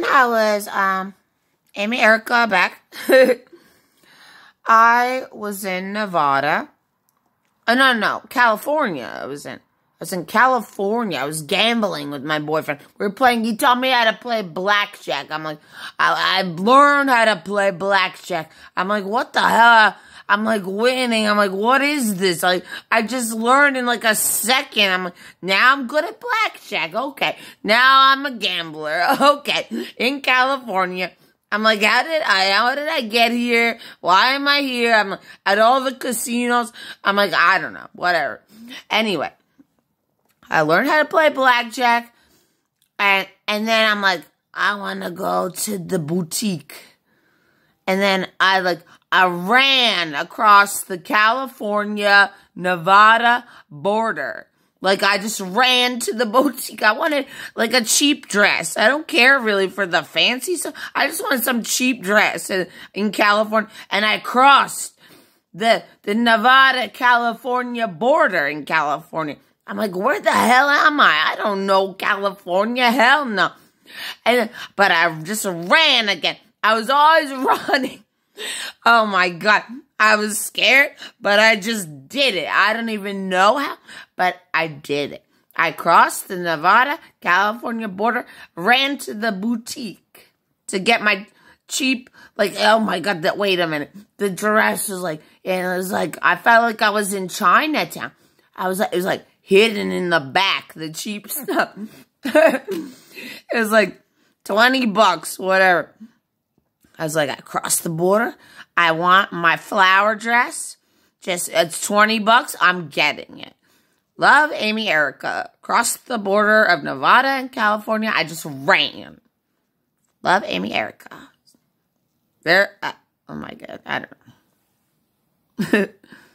when I was um, Amy Erica back, I was in Nevada. Oh, no, no, California. I was in. I was in California. I was gambling with my boyfriend. We were playing. He taught me how to play blackjack. I'm like, I, I learned how to play blackjack. I'm like, what the hell? I'm like winning. I'm like, what is this? Like, I just learned in like a second. I'm like, now I'm good at blackjack. Okay. Now I'm a gambler. Okay. In California. I'm like, how did I, how did I get here? Why am I here? I'm like, at all the casinos. I'm like, I don't know, whatever. Anyway, I learned how to play blackjack and, and then I'm like, I want to go to the boutique. And then I like, I ran across the California Nevada border. Like I just ran to the boutique. I wanted like a cheap dress. I don't care really for the fancy stuff. I just wanted some cheap dress in, in California. And I crossed the the Nevada California border in California. I'm like, where the hell am I? I don't know California. Hell no. And but I just ran again. I was always running. Oh my God. I was scared, but I just did it. I don't even know how, but I did it. I crossed the Nevada California border, ran to the boutique to get my cheap, like, oh my God, that, wait a minute. The dress was like, and it was like, I felt like I was in Chinatown. I was like, it was like hidden in the back, the cheap stuff. it was like 20 bucks, whatever. I was like, I crossed the border. I want my flower dress. Just it's 20 bucks. I'm getting it. Love Amy Erica. Crossed the border of Nevada and California. I just ran. Love Amy Erica. There uh, oh my god, I don't know.